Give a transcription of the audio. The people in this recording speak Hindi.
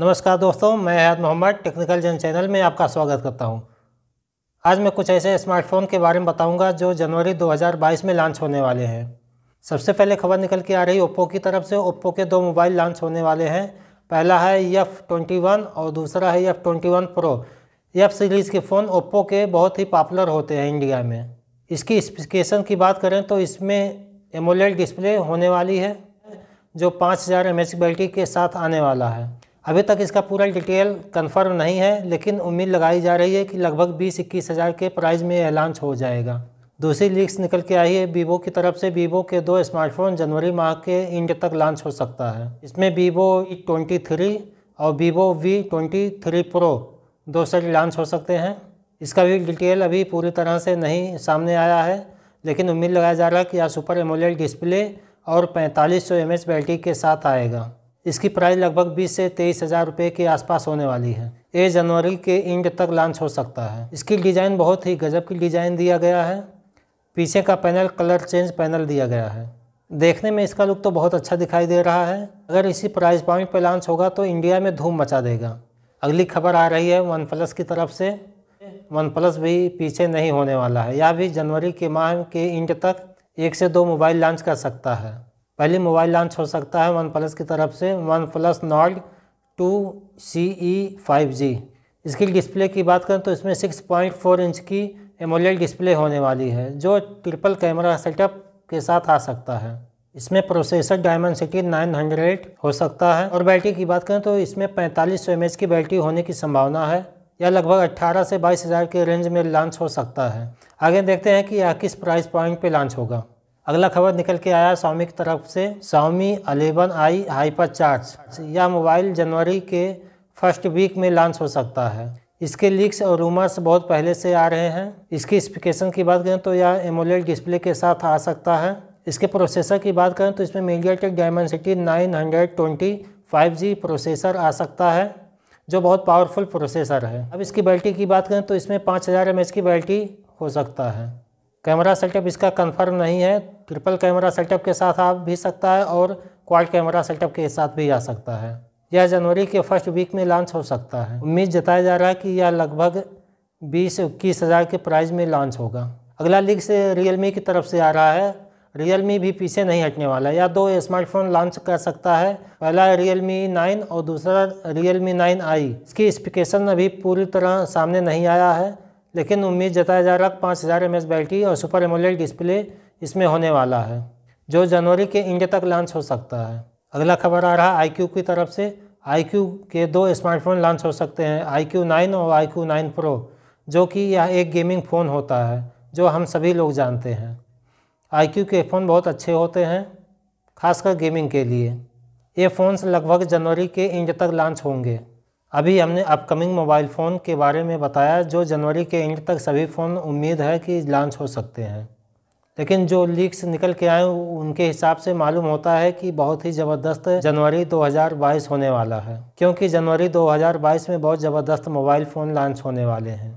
नमस्कार दोस्तों मैं हयात मोहम्मद टेक्निकल जन चैनल में आपका स्वागत करता हूं। आज मैं कुछ ऐसे स्मार्टफ़ोन के बारे में बताऊंगा जो जनवरी 2022 में लॉन्च होने वाले हैं सबसे पहले खबर निकल के आ रही ओप्पो की तरफ से ओप्पो के दो मोबाइल लॉन्च होने वाले हैं पहला है यफ़ ट्वेंटी और दूसरा है F twenty pro F series के फ़ोन ओप्पो के बहुत ही पॉपुलर होते हैं इंडिया में इसकी स्पेसिफिकेशन की बात करें तो इसमें एमोलेड डिस्प्ले होने वाली है जो पाँच हज़ार एम एच बैटरी के साथ आने वाला है अभी तक इसका पूरा डिटेल कंफर्म नहीं है लेकिन उम्मीद लगाई जा रही है कि लगभग बीस इक्कीस हज़ार के प्राइस में यह लॉन्च हो जाएगा दूसरी लीक्स निकल के आई है वीवो की तरफ से वीवो के दो स्मार्टफोन जनवरी माह के इंड तक लॉन्च हो सकता है इसमें वीवो ई ट्वेंटी थ्री और Vivo V twenty three pro दो सेट लॉन्च हो सकते हैं इसका भी डिटेल अभी पूरी तरह से नहीं सामने आया है लेकिन उम्मीद लगाया जा रहा है कि यह सुपर एमोलेड डिस्प्ले और पैंतालीस सौ बैटरी के साथ आएगा इसकी प्राइस लगभग बीस से तेईस हज़ार रुपये के आसपास होने वाली है ये जनवरी के एंड तक लॉन्च हो सकता है इसकी डिज़ाइन बहुत ही गजब की डिज़ाइन दिया गया है पीछे का पैनल कलर चेंज पैनल दिया गया है देखने में इसका लुक तो बहुत अच्छा दिखाई दे रहा है अगर इसी प्राइस पॉइंट पर लॉन्च होगा तो इंडिया में धूम मचा देगा अगली खबर आ रही है वन प्लस की तरफ से वन प्लस भी पीछे नहीं होने वाला है यह भी जनवरी के माह के इंड तक एक से दो मोबाइल लॉन्च कर सकता है पहले मोबाइल लॉन्च हो सकता है वन प्लस की तरफ से one plus Nord two C E five G इसकी डिस्प्ले की बात करें तो इसमें सिक्स पॉइंट फोर इंच की एमोलेड डिस्प्ले होने वाली है जो ट्रिपल कैमरा सेटअप के साथ आ सकता है इसमें प्रोसेसर डायमंड सिटी हंड्रेड हो सकता है और बैटरी की बात करें तो इसमें पैंतालीस सौ एम की बैटरी होने की संभावना है यह लगभग अट्ठारह से बाईस हज़ार के रेंज में लॉन्च हो सकता है आगे देखते हैं कि यह किस प्राइस पॉइंट पर लॉन्च होगा अगला खबर निकल के आया स्वामी की तरफ से Xiaomi eleven i hyper charge यह मोबाइल जनवरी के फर्स्ट वीक में लॉन्च हो सकता है इसके लीक्स और रूमर्स बहुत पहले से आ रहे हैं इसकी स्पेसिफिकेशन की बात करें तो यह एमोलेड डिस्प्ले के साथ आ सकता है इसके प्रोसेसर की बात करें तो इसमें टेक डायमेंसिटी 920 5G प्रोसेसर आ सकता है जो बहुत पावरफुल प्रोसेसर है अब इसकी बैटरी की बात करें तो इसमें पाँच हज़ार की बैटरी हो सकता है कैमरा सेटअप इसका कंफर्म नहीं है ट्रिपल कैमरा सेटअप के साथ आ भी सकता है और क्वाड कैमरा सेटअप के साथ भी आ सकता है यह जनवरी के फर्स्ट वीक में लॉन्च हो सकता है उम्मीद जताया जा रहा है कि यह लगभग बीस इक्कीस हज़ार के प्राइस में लॉन्च होगा अगला लीक से रियलमी की तरफ से आ रहा है रियलमी भी पीछे नहीं हटने वाला या दो स्मार्टफोन लॉन्च कर सकता है पहला रियल रियलमी नाइन और दूसरा रियलमी नाइन आई इसकी स्पीकेशन अभी पूरी तरह सामने नहीं आया है लेकिन उम्मीद जताया जा रहा है पाँच हज़ार एम बैटरी और सुपर एमोलेड डिस्प्ले इसमें होने वाला है जो जनवरी के इंड तक लॉन्च हो सकता है अगला खबर आ रहा है आई की तरफ से आई के दो स्मार्टफोन लॉन्च हो सकते हैं आई क्यू नाइन और आई क्यू नाइन प्रो जो कि यह एक गेमिंग फ़ोन होता है जो हम सभी लोग जानते हैं आई के फ़ोन बहुत अच्छे होते हैं खासकर गेमिंग के लिए ये फ़ोन्स लगभग जनवरी के इंड तक लॉन्च होंगे अभी हमने अपकमिंग मोबाइल फ़ोन के बारे में बताया जो जनवरी के एंड तक सभी फ़ोन उम्मीद है कि लॉन्च हो सकते हैं लेकिन जो लीक्स निकल के आए उनके हिसाब से मालूम होता है कि बहुत ही ज़बरदस्त जनवरी 2022 होने वाला है क्योंकि जनवरी 2022 में बहुत ज़बरदस्त मोबाइल फ़ोन लॉन्च होने वाले हैं